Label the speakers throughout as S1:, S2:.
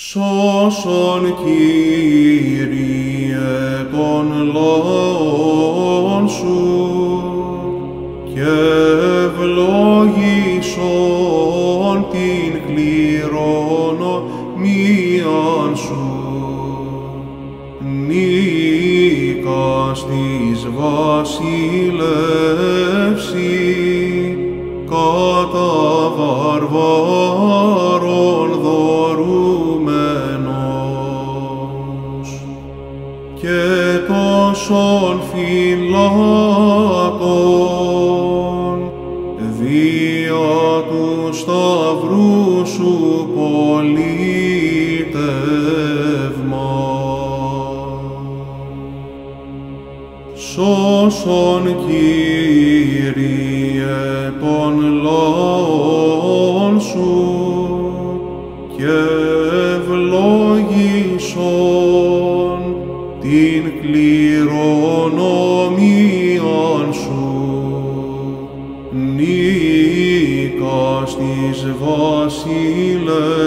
S1: Σώσον Κύριε τον λαών Σου και ευλόγησον την κληρονομίαν Σου νίκας της βασιλείας δόξων φυλάκων, δύο τους σταυρού σου πολίτευμα. Σώσον Κύριε, βασιλεύσει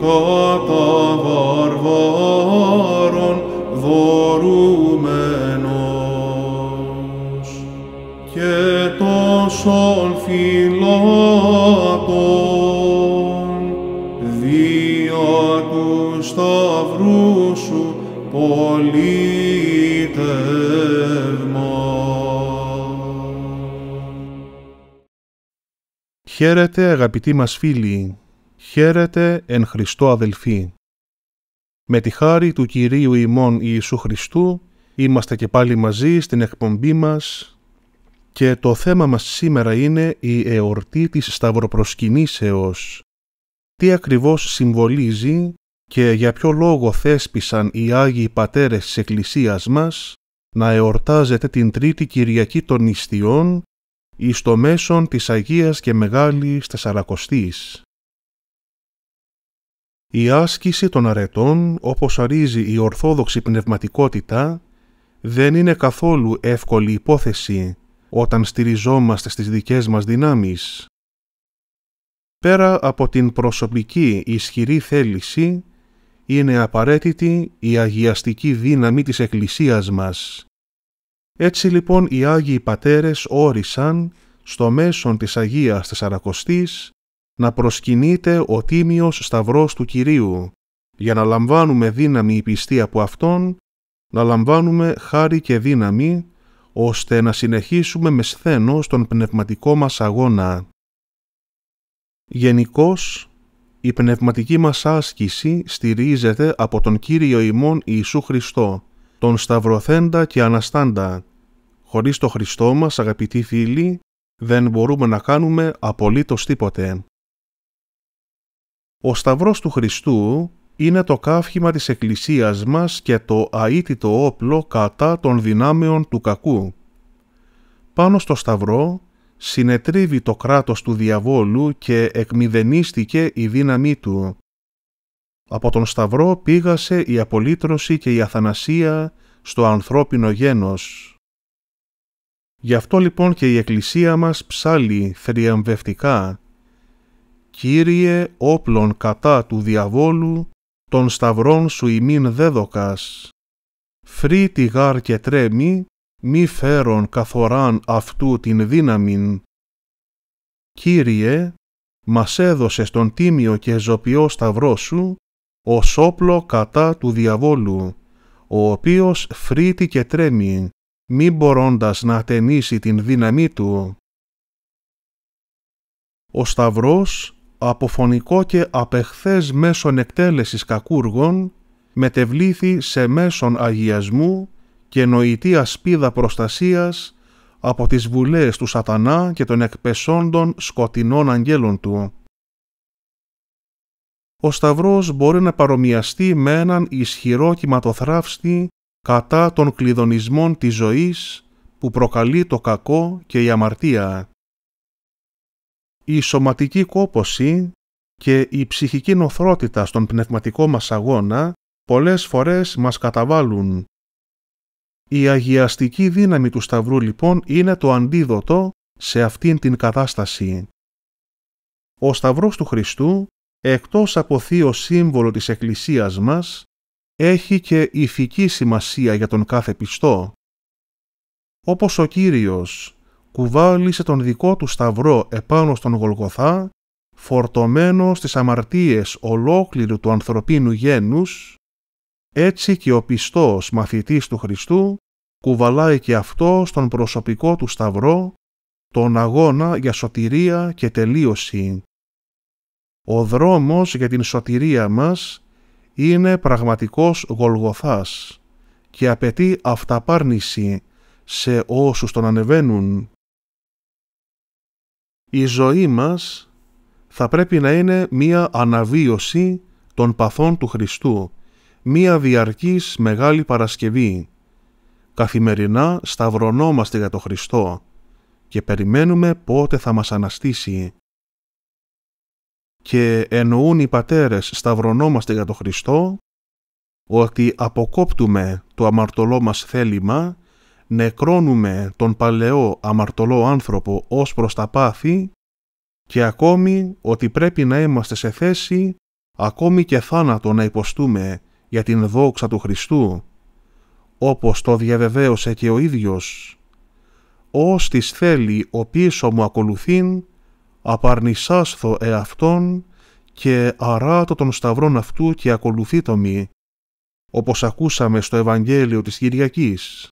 S1: κατά βαρβάρων δωρούμενος και τόσον φιλών
S2: Χαίρετε αγαπητοί μας φίλοι, χαίρετε εν Χριστώ αδελφοί. Με τη χάρη του Κυρίου ημών Ιησού Χριστού είμαστε και πάλι μαζί στην εκπομπή μας και το θέμα μας σήμερα είναι η εορτή της Σταυροπροσκυνήσεως. Τι ακριβώς συμβολίζει και για ποιο λόγο θέσπισαν οι Άγιοι Πατέρες της Εκκλησίας μας να εορτάζεται την Τρίτη Κυριακή των Ιστιών εις το μέσον της Αγίας και Μεγάλης Τεσσαρακοστής. Η άσκηση των αρετών, όπως αρίζει η ορθόδοξη πνευματικότητα, δεν είναι καθόλου εύκολη υπόθεση όταν στηριζόμαστε στις δικές μας δυνάμεις. Πέρα από την προσωπική ισχυρή θέληση, είναι απαραίτητη η αγιαστική δύναμη της Εκκλησίας μας, έτσι λοιπόν οι Άγιοι Πατέρες όρισαν στο μέσον της Αγίας Τεσσαρακοστής να προσκυνείται ο Τίμιος Σταυρός του Κυρίου, για να λαμβάνουμε δύναμη η πιστή από Αυτόν, να λαμβάνουμε χάρη και δύναμη, ώστε να συνεχίσουμε με σθένος στον πνευματικό μας αγώνα. Γενικώς, η πνευματική μας άσκηση στηρίζεται από τον Κύριο ημών Ιησού Χριστό, τον Σταυροθέντα και αναστάντα. Χωρίς το Χριστό μας, αγαπητοί φίλοι, δεν μπορούμε να κάνουμε απολύτως τίποτε. Ο Σταυρός του Χριστού είναι το καύχημα της Εκκλησίας μας και το αίτητο όπλο κατά των δυνάμεων του κακού. Πάνω στο Σταυρό συνετρίβει το κράτος του διαβόλου και εκμηδενίστηκε η δύναμή του. Από τον Σταυρό πήγασε η απολύτρωση και η αθανασία στο ανθρώπινο γένος. Γι' αυτό λοιπόν και η Εκκλησία μας ψάλλει θριαμβευτικά «Κύριε όπλων κατά του διαβόλου, των σταυρών σου ημίν δέδοκας, φρύ τη γάρ και τρέμι, μη φέρον καθοράν αυτού την δύναμην. Κύριε, μας έδωσες τον τίμιο και ζωπιό σταυρό σου, ως όπλο κατά του διαβόλου, ο οποίος φρύτη και τρέμει, μη μπορώντας να ταινίσει την δύναμή του. Ο Σταυρός, αποφωνικό και απεχθές μέσον εκτέλεσης κακούργων, μετεβλήθη σε μέσον αγιασμού και νοητή ασπίδα προστασίας από τις βουλές του σατανά και των εκπεσόντων σκοτεινών αγγέλων του ο σταυρός μπορεί να παρομοιαστεί με έναν ισχυρό κυματοθράφστη κατά των κλειδονισμών της ζωής που προκαλεί το κακό και η αμαρτία. Η σωματική κόποση και η ψυχική νοθρότητα στον πνευματικό μας αγώνα πολλές φορές μας καταβάλουν. Η αγιαστική δύναμη του Σταυρού λοιπόν είναι το αντίδοτο σε αυτήν την κατάσταση. Ο Σταυρός του Χριστού εκτός από θείο σύμβολο της Εκκλησίας μας, έχει και ηθική σημασία για τον κάθε πιστό. Όπως ο Κύριος κουβάλισε τον δικό του σταυρό επάνω στον Γολγοθά, φορτωμένο στις αμαρτίες ολόκληρου του ανθρωπίνου γένους, έτσι και ο πιστός μαθητής του Χριστού κουβαλάει και αυτό στον προσωπικό του σταυρό τον αγώνα για σωτηρία και τελείωση ο δρόμος για την σωτηρία μας είναι πραγματικός γολγοθάς και απαιτεί αυταπάρνηση σε όσους τον ανεβαίνουν. Η ζωή μας θα πρέπει να είναι μία αναβίωση των παθών του Χριστού, μία διαρκής Μεγάλη Παρασκευή. Καθημερινά σταυρωνόμαστε για τον Χριστό και περιμένουμε πότε θα μας αναστήσει και εννοούν οι πατέρες σταυρονόμαστε για τον Χριστό, ότι αποκόπτουμε το αμαρτωλό μας θέλημα, νεκρώνουμε τον παλαιό αμαρτωλό άνθρωπο ως προς τα πάθη και ακόμη ότι πρέπει να είμαστε σε θέση ακόμη και θάνατο να υποστούμε για την δόξα του Χριστού, όπως το διαβεβαίωσε και ο ίδιος. «Ως της θέλει ο πίσω μου ακολουθήν, απαρνησάσθω εαυτόν και αράτω των σταυρών αυτού και ακολουθήτω μη, όπως ακούσαμε στο Ευαγγέλιο της Κυριακής,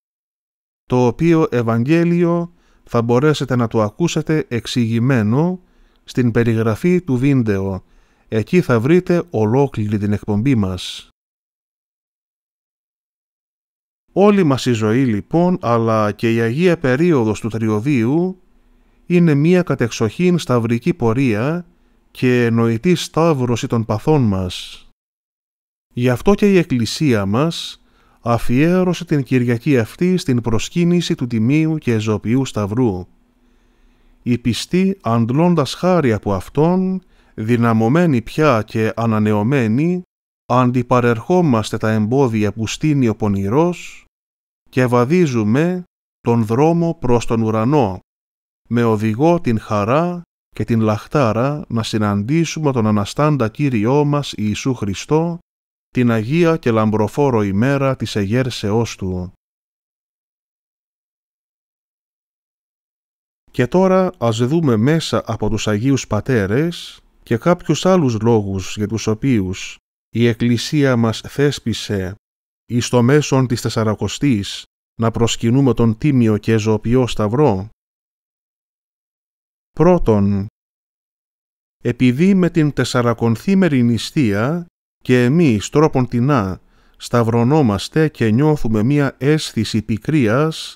S2: το οποίο Ευαγγέλιο θα μπορέσετε να το ακούσετε εξηγημένο στην περιγραφή του βίντεο. Εκεί θα βρείτε ολόκληρη την εκπομπή μας. Όλη μας η ζωή λοιπόν, αλλά και η Αγία Περίοδος του τριοδίου είναι μία κατεξοχήν σταυρική πορεία και εννοητή σταύρωση των παθών μας. Γι' αυτό και η Εκκλησία μας αφιέρωσε την Κυριακή αυτή στην προσκύνηση του Τιμίου και ζωπιού Σταυρού. Οι πιστοί αντλώντας χάρη από Αυτόν, δυναμωμένοι πια και ανανεωμένοι, αντιπαρερχόμαστε τα εμπόδια που στείνει ο πονηρός και βαδίζουμε τον δρόμο προς τον ουρανό με οδηγό την χαρά και την λαχτάρα να συναντήσουμε τον Αναστάντα Κύριό μας Ιησού Χριστό, την Αγία και Λαμπροφόρο ημέρα της Αιγέρσεώς Του. Και τώρα ας δούμε μέσα από τους Αγίους Πατέρες και κάποιους άλλους λόγους για τους οποίους η Εκκλησία μας θέσπισε εις το μέσον της Τεσσαρακοστής να προσκυνούμε τον Τίμιο και Ζωοποιό Σταυρό Πρώτον, επειδή με την τεσσαρακονθήμερη νηστεία και εμείς τρόπον τεινά σταυρωνόμαστε και νιώθουμε μία αίσθηση πικρίας,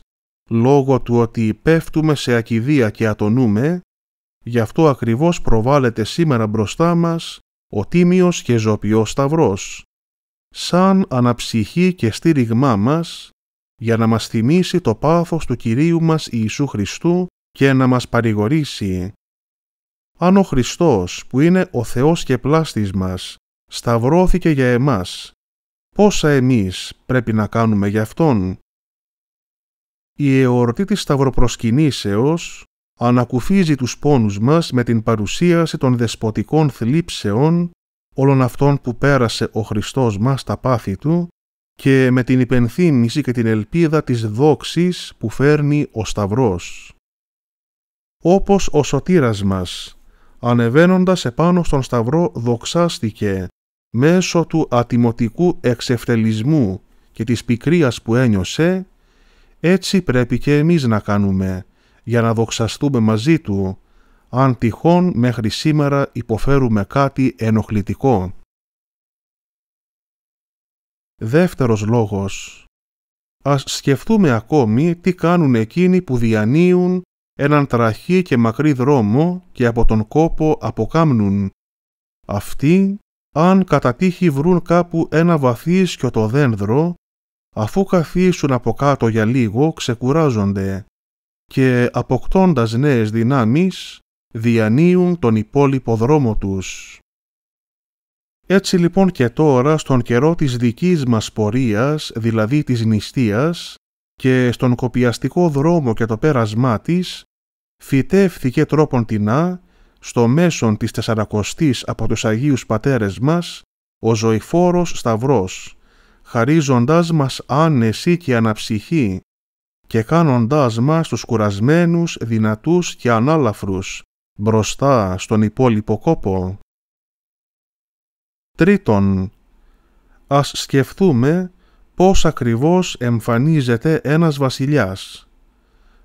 S2: λόγω του ότι πέφτουμε σε ακιδεία και ατονούμε, γι' αυτό ακριβώς προβάλλεται σήμερα μπροστά μας ο τίμιος και ζωπιός σταυρός, σαν αναψυχή και στήριγμά μας, για να μας θυμίσει το πάθος του Κυρίου μας Ιησού Χριστού και να μας παρηγορήσει. Αν ο Χριστός που είναι ο Θεός και πλάστης μας σταυρώθηκε για εμάς, πόσα εμείς πρέπει να κάνουμε για Αυτόν. Η εορτή της σταυροπροσκυνήσεως ανακουφίζει τους πόνους μας με την παρουσίαση των δεσποτικών θλίψεων όλων αυτών που πέρασε ο Χριστός μας τα πάθη Του και με την υπενθύμηση και την ελπίδα της δόξης που φέρνει ο Σταυρός όπως ο σωτήρας μας, ανεβαίνοντας επάνω στον σταυρό δοξάστηκε μέσω του ατιμωτικού εξευτελισμού και της πικρίας που ένιωσε, έτσι πρέπει και εμείς να κάνουμε για να δοξαστούμε μαζί Του, αν τυχόν μέχρι σήμερα υποφέρουμε κάτι ενοχλητικό. Δεύτερος λόγος. Ας σκεφτούμε ακόμη τι κάνουν εκείνοι που διανύουν έναν τραχή και μακρύ δρόμο και από τον κόπο αποκάμνουν. Αυτοί, αν κατά τύχη βρουν κάπου ένα βαθύ σκιωτό δένδρο, αφού καθίσουν από κάτω για λίγο ξεκουράζονται και αποκτώντας νέες δυνάμεις διανύουν τον υπόλοιπο δρόμο τους. Έτσι λοιπόν και τώρα στον καιρό της δικής μας πορείας, δηλαδή της νηστείας, και στον κοπιαστικό δρόμο και το πέρασμά της φυτεύθηκε τρόπον τεινά στο μέσον της τεσσαρακοστής από τους Αγίους Πατέρες μας ο ζωηφόρος Σταυρός, χαρίζοντάς μας άνεση και αναψυχή και κάνοντάς μας τους κουρασμένους, δυνατούς και ανάλαφρους μπροστά στον υπόλοιπο κόπο. Τρίτον, ας σκεφτούμε πώς ακριβώς εμφανίζεται ένας βασιλιάς.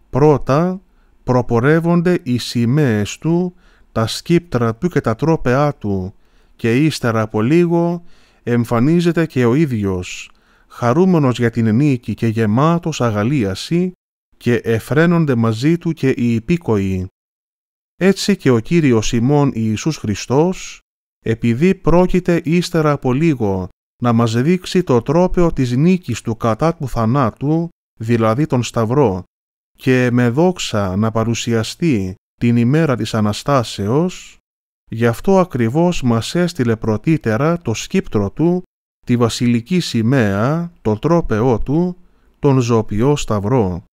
S2: Πρώτα προπορεύονται οι σημαίες του, τα σκύπτρα του και τα τρόπεά του και ύστερα από λίγο εμφανίζεται και ο ίδιος, χαρούμενος για την νίκη και γεμάτος αγαλίαση και εφραίνονται μαζί του και οι υπήκοοι. Έτσι και ο Κύριος ημών Ιησούς Χριστός, επειδή πρόκειται ύστερα από λίγο να μας δείξει το τρόπαιο της νίκης του κατά του θανάτου, δηλαδή τον Σταυρό, και με δόξα να παρουσιαστεί την ημέρα της Αναστάσεως, γι' αυτό ακριβώς μας έστειλε πρωτύτερα το σκύπτρο του, τη βασιλική σημαία, το τρόπεό του, τον ζωπιό Σταυρό.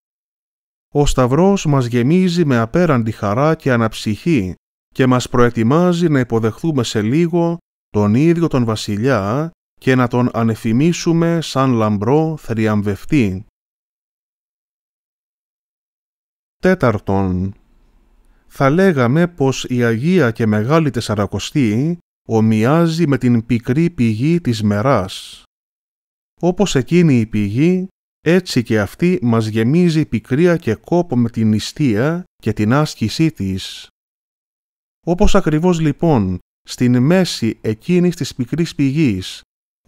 S2: Ο Σταυρός μας γεμίζει με απέραντη χαρά και αναψυχή και μας προετοιμάζει να υποδεχθούμε σε λίγο τον ίδιο τον Βασιλιά και να τον ανεφημίσουμε σαν λαμπρό θριαμβευτή. Τέταρτον, θα λέγαμε πως η Αγία και Μεγάλη Τεσσαρακοστή ομοιάζει με την πικρή πηγή της μεράς. Όπως εκείνη η πηγή, έτσι και αυτή μας γεμίζει πικρία και κόπο με την νηστεία και την άσκησή της. Όπως ακριβώς λοιπόν στην μέση εκείνης της πικρής πηγής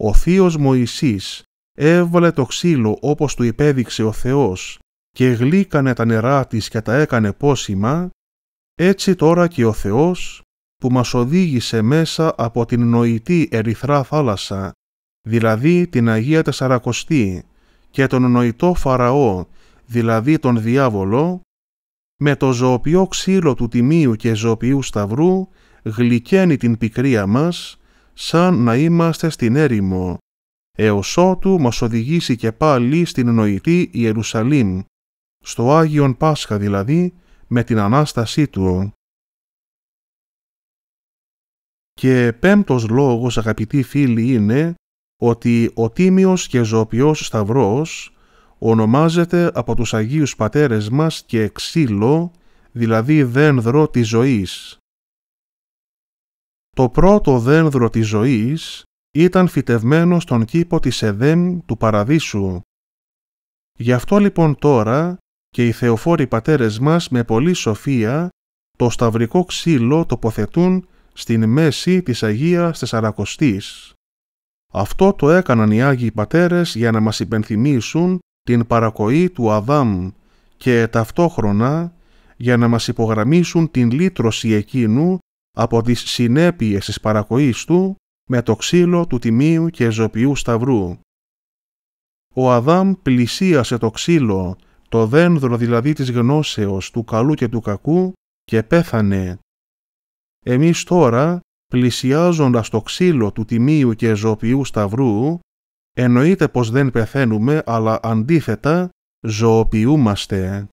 S2: ο θείος Μωυσής έβαλε το ξύλο όπως του υπέδειξε ο Θεός και γλύκανε τα νερά της και τα έκανε πόσιμα, έτσι τώρα και ο Θεός που μας οδήγησε μέσα από την νοητή ερυθρά θάλασσα, δηλαδή την Αγία Τεσσαρακοστή και τον νοητό Φαραώ, δηλαδή τον διάβολο, με το ζωοποιό ξύλο του τιμίου και ζωοποιού σταυρού γλυκαίνει την πικρία μας σαν να είμαστε στην έρημο, έως ότου μας οδηγήσει και πάλι στην νοητή Ιερουσαλήμ, στο Άγιον Πάσχα δηλαδή, με την Ανάστασή Του. Και πέμπτος λόγος, αγαπητοί φίλοι, είναι ότι ο Τίμιος και Ζωοποιός Σταυρός ονομάζεται από τους Αγίους Πατέρες μας και ξύλο, δηλαδή δένδρο της ζωής. Το πρώτο δένδρο της ζωής ήταν φυτευμένο στον κήπο της Εδέμ του Παραδείσου. Γι' αυτό λοιπόν τώρα και οι θεοφόροι πατέρες μας με πολλή σοφία το σταυρικό ξύλο τοποθετούν στην μέση της Αγίας Τεσσαρακοστής. Αυτό το έκαναν οι Άγιοι Πατέρες για να μας υπενθυμίσουν την παρακοή του Αδάμ και ταυτόχρονα για να μας υπογραμμίσουν την λύτρωση εκείνου από τις συνέπειες της παρακοής του με το ξύλο του τιμίου και ζωπιού σταυρού. Ο Αδάμ πλησίασε το ξύλο, το δένδρο δηλαδή της γνώσεως του καλού και του κακού και πέθανε. Εμείς τώρα, πλησιάζοντας το ξύλο του τιμίου και ζωπιού σταυρού, εννοείται πως δεν πεθαίνουμε, αλλά αντίθετα ζωοποιούμαστε.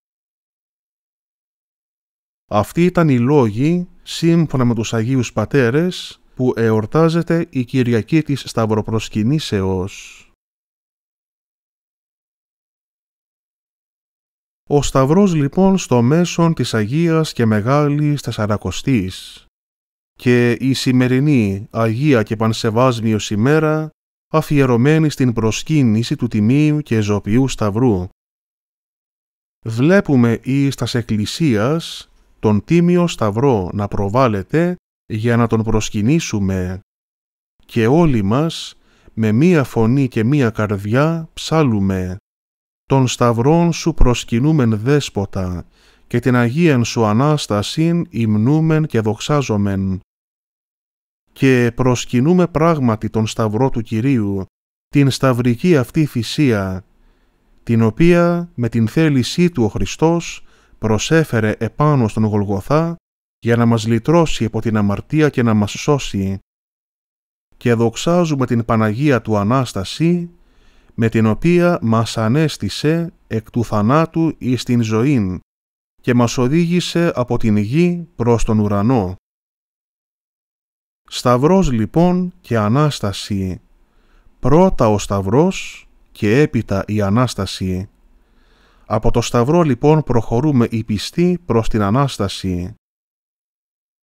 S2: Αυτοί ήταν οι λόγοι σύμφωνα με τους Αγίους Πατέρες, που εορτάζεται η Κυριακή της Σταυροπροσκυνήσεως. Ο Σταυρός λοιπόν στο μέσον της Αγίας και Μεγάλης Τεσσαρακοστής και η σημερινή Αγία και Πανσεβάσμιος ημέρα αφιερωμένη στην προσκύνηση του Τιμίου και Ζωπιού Σταυρού. Βλέπουμε εις τας Εκκλησίας τον Τίμιο Σταυρό να προβάλλεται για να τον προσκυνήσουμε και όλοι μας με μία φωνή και μία καρδιά ψάλουμε «Τον Σταυρόν σου προσκυνούμεν δέσποτα και την Αγίαν σου Ανάστασιν υμνούμεν και δοξάζομεν» και προσκυνούμε πράγματι τον Σταυρό του Κυρίου, την σταυρική αυτή θυσία, την οποία με την θέλησή του ο Χριστός προσέφερε επάνω στον Γολγοθά για να μας λυτρώσει από την αμαρτία και να μας σώσει. Και δοξάζουμε την Παναγία του Ανάσταση, με την οποία μας ανέστησε εκ του θανάτου εις την ζωή και μας οδήγησε από την γη προς τον ουρανό. Σταυρός λοιπόν και Ανάσταση. Πρώτα ο Σταυρός και έπειτα η Ανάσταση. Από το Σταυρό λοιπόν προχωρούμε οι πιστοί προς την Ανάσταση.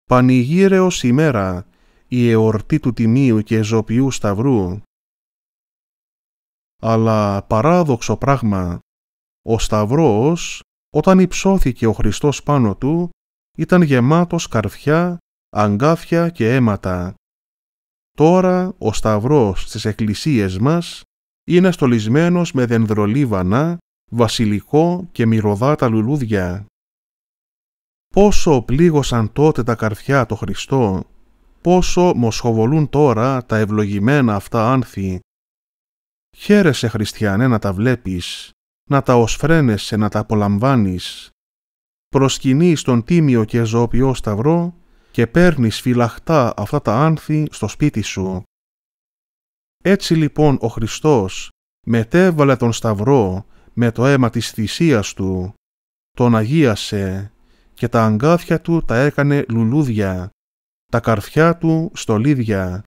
S2: Πανηγύρεως ημέρα, η εορτή του Τιμίου και Ζωπιού Σταυρού. Αλλά παράδοξο πράγμα, ο Σταυρός, όταν υψώθηκε ο Χριστός πάνω του, ήταν γεμάτος καρφιά, αγκάθια και αίματα. Τώρα ο Σταυρός στις εκκλησίες μας είναι στολισμένος με δενδρολίβανα βασιλικό και μυρωδά τα λουλούδια. Πόσο πλήγωσαν τότε τα καρφιά το Χριστό, πόσο μοσχοβολούν τώρα τα ευλογημένα αυτά άνθη. Χαίρεσαι Χριστιανέ να τα βλέπεις, να τα οσφραίνεσαι να τα απολαμβάνεις. Προσκυνείς τον τίμιο και ζωοποιό σταυρό και παίρνεις φυλαχτά αυτά τα άνθη στο σπίτι σου. Έτσι λοιπόν ο Χριστός μετέβαλε τον σταυρό με το αίμα της θυσίας του, τον αγίασε και τα αγκάθια του τα έκανε λουλούδια, τα καρφιά του στολίδια,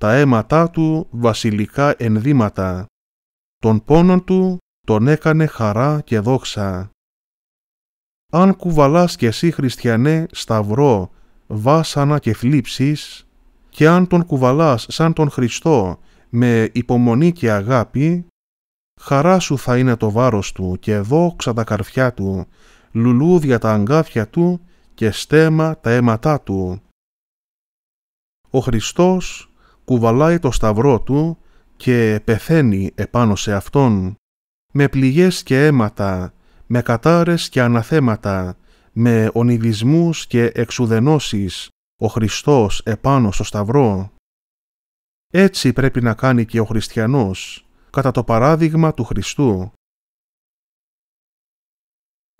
S2: τα αίματά του βασιλικά ενδύματα, τον πόνον του τον έκανε χαρά και δόξα. Αν κουβαλάς κι εσύ χριστιανέ σταυρό, βάσανα και θλίψεις, και αν τον κουβαλάς σαν τον Χριστό με υπομονή και αγάπη, χαρά σου θα είναι το βάρος του και δόξα τα καρφιά του, λουλούδια τα αγκάθια του και στέμα τα αίματά του. Ο Χριστός κουβαλάει το σταυρό του και πεθαίνει επάνω σε αυτόν, με πληγές και αίματα, με κατάρες και αναθέματα, με ονειδισμούς και εξουδενώσεις, ο Χριστός επάνω στο σταυρό. Έτσι πρέπει να κάνει και ο χριστιανός, κατά το παράδειγμα του Χριστού.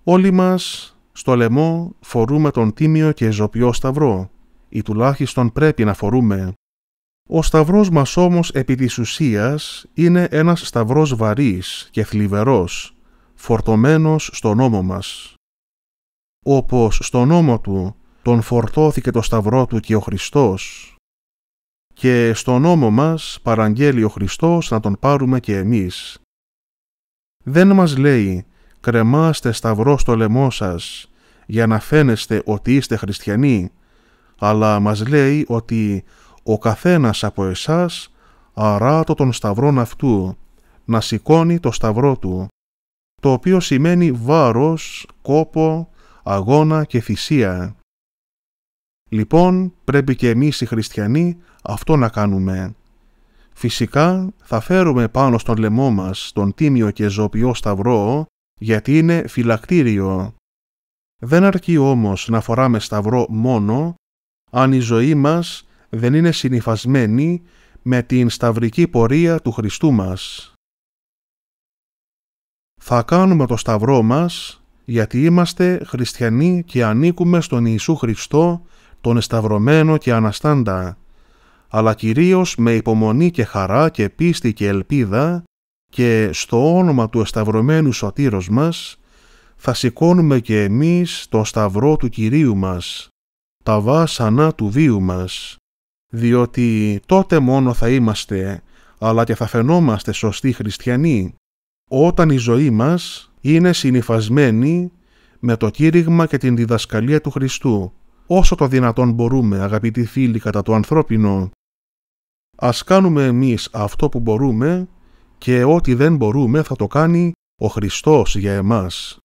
S2: Όλοι μας στο λαιμό φορούμε τον τίμιο και ζωπιό σταυρό ή τουλάχιστον πρέπει να φορούμε. Ο σταυρός μας όμως επί της ουσίας είναι ένας σταυρός βαρύς και θλιβερός, φορτωμένος στο νόμο μας. Όπως στο νόμο του τον φορτώθηκε το σταυρό του και ο Χριστός, και στο νόμο μας παραγγέλει ο Χριστός να τον πάρουμε και εμείς. Δεν μας λέει «κρεμάστε σταυρό στο λαιμό σας για να φαίνεστε ότι είστε χριστιανοί», αλλά μας λέει ότι «ο καθένας από εσάς αράτω τον σταυρόν αυτού, να σηκώνει το σταυρό του», το οποίο σημαίνει βάρος, κόπο, αγώνα και θυσία. Λοιπόν, πρέπει και εμείς οι χριστιανοί αυτό να κάνουμε. Φυσικά, θα φέρουμε πάνω στον λαιμό μας τον τίμιο και ζωπιό σταυρό, γιατί είναι φυλακτήριο. Δεν αρκεί όμως να φοράμε σταυρό μόνο, αν η ζωή μας δεν είναι συνειφασμένη με την σταυρική πορεία του Χριστού μας. Θα κάνουμε το σταυρό μας γιατί είμαστε χριστιανοί και ανήκουμε στον Ιησού Χριστό τον εσταυρωμένο και αναστάντα, αλλά κυρίως με υπομονή και χαρά και πίστη και ελπίδα και στο όνομα του εσταυρωμένου σωτήρος μας θα σηκώνουμε και εμείς το σταυρό του Κυρίου μας, τα βάσανα του βίου μας, διότι τότε μόνο θα είμαστε, αλλά και θα φαινόμαστε σωστοί χριστιανοί, όταν η ζωή μας είναι συνυφασμένη με το κήρυγμα και την διδασκαλία του Χριστού όσο το δυνατόν μπορούμε, αγαπητοί φίλοι, κατά το ανθρώπινο. Ας κάνουμε εμείς αυτό που μπορούμε και ό,τι δεν μπορούμε θα το κάνει ο Χριστός για εμάς.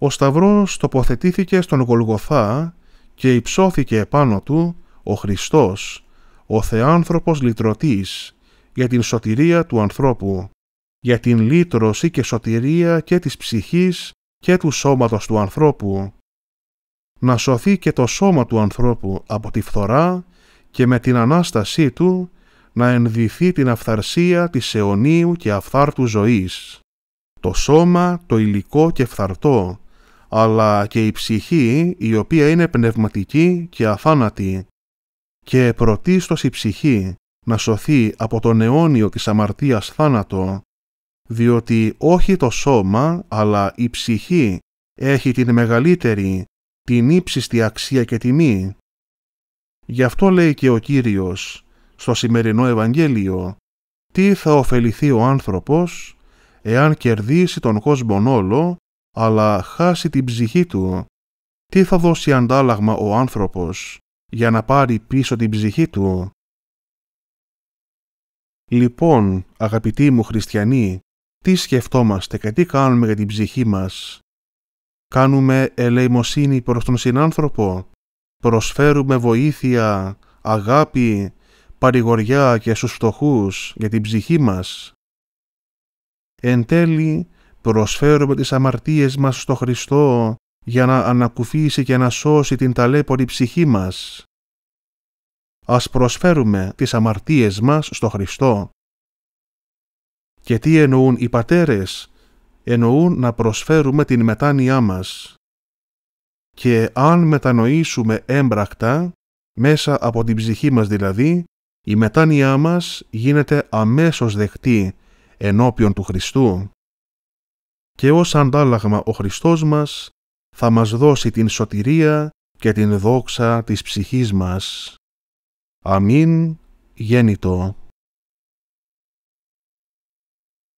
S2: Ο Σταυρός τοποθετήθηκε στον Γολγοθά και υψώθηκε επάνω του ο Χριστός, ο Θεάνθρωπος Λυτρωτής, για την σωτηρία του ανθρώπου, για την λύτρωση και σωτηρία και της ψυχής και του σώματος του ανθρώπου, να σωθεί και το σώμα του ανθρώπου από τη φθορά και με την Ανάστασή του να ενδυθεί την αυθαρσία της αιωνίου και αυθάρτου ζωής. Το σώμα, το υλικό και φθαρτό, αλλά και η ψυχή η οποία είναι πνευματική και αθάνατη και πρωτίστως η ψυχή να σωθεί από τον αιώνιο της αμαρτίας θάνατο, διότι όχι το σώμα αλλά η ψυχή έχει την μεγαλύτερη την ύψιστη αξία και τιμή. Γι' αυτό λέει και ο Κύριος στο σημερινό Ευαγγέλιο «Τι θα ωφεληθεί ο άνθρωπος εάν κερδίσει τον κόσμο όλο, αλλά χάσει την ψυχή του. Τι θα δώσει αντάλλαγμα ο άνθρωπος για να πάρει πίσω την ψυχή του. Λοιπόν, αγαπητοί μου χριστιανοί, τι σκεφτόμαστε και τι κάνουμε για την ψυχή μας κάνουμε ελεημοσύνη προς τον συνάνθρωπο, προσφέρουμε βοήθεια, αγάπη, παρηγοριά και στους φτωχούς για την ψυχή μας. Εν τέλει, προσφέρουμε τις αμαρτίες μας στο Χριστό για να ανακουφίσει και να σώσει την ταλέπορη ψυχή μας. Ας προσφέρουμε τις αμαρτίες μας στο Χριστό. Και τι εννοούν οι πατέρες εννοούν να προσφέρουμε την μετάνοιά μας. Και αν μετανοήσουμε έμπρακτα, μέσα από την ψυχή μας δηλαδή, η μετάνοιά μας γίνεται αμέσως δεχτή ενώπιον του Χριστού. Και ως αντάλλαγμα ο Χριστός μας θα μας δώσει την σωτηρία και την δόξα της ψυχής μας. Αμήν γέννητο.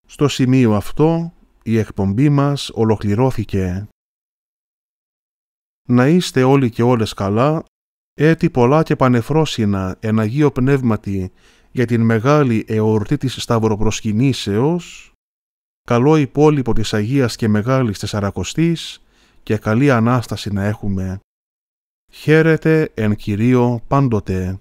S2: Στο σημείο αυτό η εκπομπή μας ολοκληρώθηκε. Να είστε όλοι και όλες καλά, έτσι πολλά και πανεφρόσινα εν Αγίω Πνεύματι για την μεγάλη εορτή της Σταυροπροσκυνήσεως, καλό υπόλοιπο της Αγίας και Μεγάλης Τεσσαρακοστής και καλή Ανάσταση να έχουμε. Χαίρετε εν Κυρίω πάντοτε.